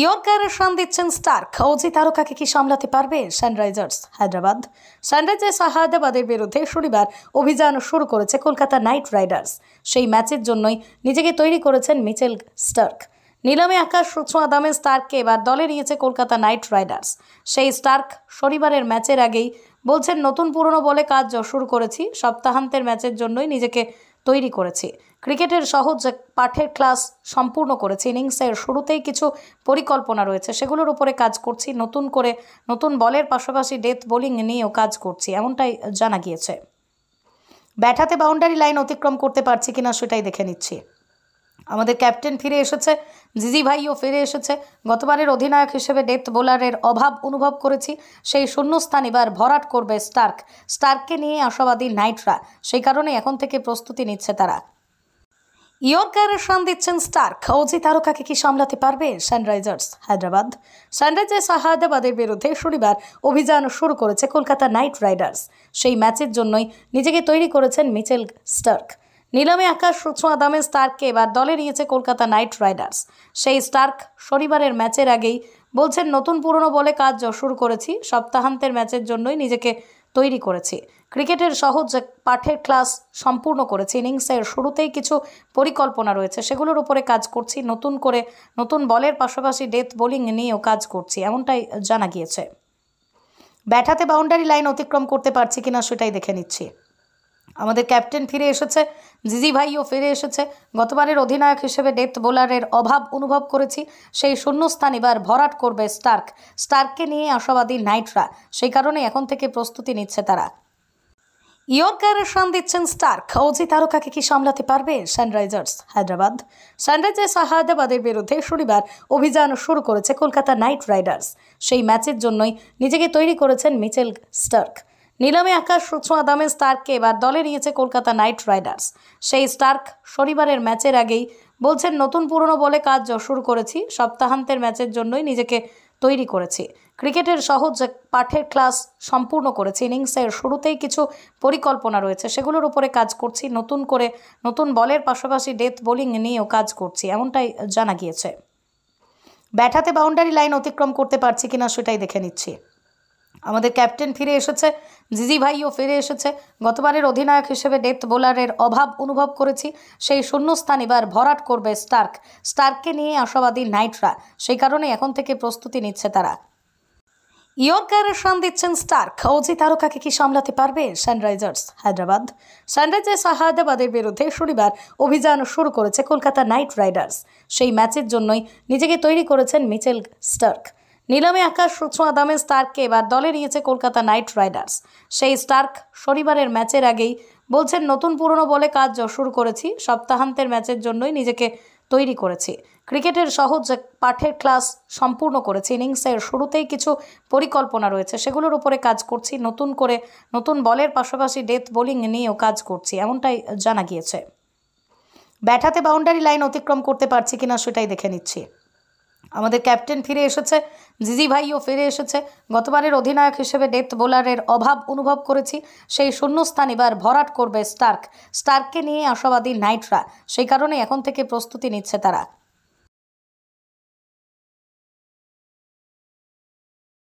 ইয়র্কারে শান দিচ্ছেন Starc Aussie তারকাকে কি সামলাতে পারবে সানরাইজার্স হায়দ্রাবাদ সানরাইজার্স হায়দ্রাবাদের বিরুদ্ধে শনিবার অভিযান শুরু করেছে কলকাতা নাইট রাইডার্স সেই ম্যাচের জন্যই নিজেকে তৈরি করেছেন মিচেল স্টার্ক নিলামে আকাশ ছোঁয়া দামে স্টার্ককে এবার দলে নিয়েছে কলকাতা নাইট রাইডার্স সেই স্টার্ক শনিবারের ম্যাচের আগেই বলছেন নতুন পুরনো বলে কাজ শুরু করেছি সপ্তাহান্তের ম্যাচের জন্যই নিজেকে তৈরি করেছি ক্রিকেটের সহজ পাঠের ক্লাস সম্পূর্ণ করেছি ইনিংসের শুরুতেই কিছু পরিকল্পনা রয়েছে সেগুলোর উপরে কাজ করছি নতুন করে নতুন বলের পাশাপাশি ডেথ বোলিং নিয়েও কাজ করছি এমনটাই জানা গিয়েছে ব্যাটাতে বাউন্ডারি লাইন অতিক্রম করতে পারছি কিনা সেটাই দেখে নিচ্ছি আমাদের ক্যাপ্টেন ফিরে এসেছে জিজি ভাইও ফিরে এসেছে গতবারের অধিনায়ক হিসেবে ডেথ বোলারের অভাব অনুভব করেছি সেই শূন্যস্থান এবার ভরাট করবে স্টার্ক স্টার্ককে নিয়ে আশাবাদী নাইটরা সেই কারণে এখন থেকে প্রস্তুতি নিচ্ছে তারা ইয়র্কারের সান দিচ্ছেন স্টার্ক অজি তারকাকে কি সামলাতে পারবে সানরাইজার্স হায়দ্রাবাদ সানরাইজার্স হায়দ্রাবাদের বিরুদ্ধে শনিবার অভিযান শুরু করেছে কলকাতা নাইট রাইডার্স সেই ম্যাচের জন্যই নিজেকে তৈরি করেছেন মিচেল স্টার্ক নিলামে আকাশ ছোঁয়া দামে স্টার্ককে এবার দলে নিয়েছে কলকাতা নাইট রাইডার্স সেই স্টার্ক শনিবারের ম্যাচের আগেই বলছেন নতুন পুরনো বলে কাজ শুরু করেছি সপ্তাহান্তের ম্যাচের জন্যই নিজেকে তৈরি করেছি ক্রিকেটের সহজ পাঠের ক্লাস সম্পূর্ণ করেছি ইনিংসের শুরুতেই কিছু পরিকল্পনা রয়েছে সেগুলোর উপরে কাজ করছি নতুন করে নতুন বলের পাশাপাশি ডেথ বোলিং নিয়েও কাজ করছি এমনটাই জানা গিয়েছে ব্যাটাতে বাউন্ডারি লাইন অতিক্রম করতে পারছি কিনা সেটাই দেখে নিচ্ছি আমাদের ক্যাপ্টেন ফিরে এসেছে জিজি ভাইও ফিরে এসেছে গতবারের অধিনায়ক হিসেবে ডেথ বোলারের অভাব অনুভব করেছি সেই শূন্যস্থান এবার ভরাট করবে স্টার্ক স্টার্ককে নিয়ে আশাবাদী নাইটরা সেই কারণে এখন থেকে প্রস্তুতি নিচ্ছে তারা ইয়র্কারে শান দিচ্ছেন স্টার্ক অজি তারকাকে কি সামলাতে পারবে সানরাইজার্স হায়দ্রাবাদ সানরাইজার্স হায়দ্রাবাদের বিরুদ্ধে শনিবার অভিযান শুরু করেছে কলকাতা নাইট রাইডার্স সেই ম্যাচের জন্যই নিজেকে তৈরি করেছেন মিচেল স্টার্ক নিলামে আকাশ ছোঁয়া দামে স্টার্ককে এবার দলে নিয়েছে কলকাতা নাইট রাইডার্স সেই স্টার্ক শনিবারের ম্যাচের আগেই বলছেন নতুন পুরনো বলে কাজ শুরু করেছি সপ্তাহান্তের ম্যাচের জন্যই নিজেকে তৈরি করেছি ক্রিকেটের সহজ পাঠের ক্লাস সম্পূর্ণ করেছি ইনিংসের শুরুতেই কিছু পরিকল্পনা রয়েছে সেগুলোর উপরে কাজ করছি নতুন করে নতুন বলের পাশাপাশি ডেথ বোলিং নিয়েও কাজ করছি এমনটাই জানা গিয়েছে ব্যাটাতে বাউন্ডারি লাইন অতিক্রম করতে পারছি কিনা সেটাই দেখে নিচ্ছি আমাদের ক্যাপ্টেন ফিরে এসেছে জিজি ভাইও ফিরে এসেছে গতবারের অধিনায়ক হিসেবে ডেথ বোলারের অভাব অনুভব করেছি সেই শূন্যস্থান এবার ভরাট করবে স্টার্ক স্টার্ককে নিয়ে আশাবাদী নাইটরা সেই কারণে এখন থেকে প্রস্তুতি নিচ্ছে তারা ইয়র্কারে শান দিচ্ছেন স্টার্ক অজি তারকাকে কি সামলাতে পারবে সানরাইজার্স হায়দ্রাবাদ সানরাইজার্স হায়দ্রাবাদের বিরুদ্ধে শনিবার অভিযান শুরু করেছে কলকাতা নাইট রাইডার্স সেই ম্যাচের জন্যই নিজেকে তৈরি করেছেন মিচেল স্টার্ক নিলামে আকাশ ছোঁয়া দামে স্টার্ককে এবার দলে নিয়েছে কলকাতা নাইট রাইডার্স সেই স্টার্ক শনিবারের ম্যাচের আগেই বলছেন নতুন পুরনো বলে কাজ শুরু করেছি সপ্তাহান্তের ম্যাচের জন্যই নিজেকে তৈরি করেছি ক্রিকেটের সহজ পাঠের ক্লাস সম্পূর্ণ করেছি ইনিংসের শুরুতেই কিছু পরিকল্পনা রয়েছে সেগুলোর উপরে কাজ করছি নতুন করে নতুন বলের পাশাপাশি ডেথ বোলিং নিয়েও কাজ করছি এমনটাই জানা গিয়েছে ব্যাট হাতে বাউন্ডারি লাইন অতিক্রম করতে পারছি কিনা সেটাই দেখে নিচ্ছি আমাদের ক্যাপ্টেন ফিরে এসেছে জিজি ভাইও ফিরে এসেছে গতবারের অধিনায়ক হিসেবে ডেথ বোলারের অভাব অনুভব করেছি সেই শূন্যস্থান এবার ভরাট করবে স্টার্ক স্টার্ককে নিয়ে আশাবাদী নাইটরা সেই কারণে এখন থেকে প্রস্তুতি নিচ্ছে তারা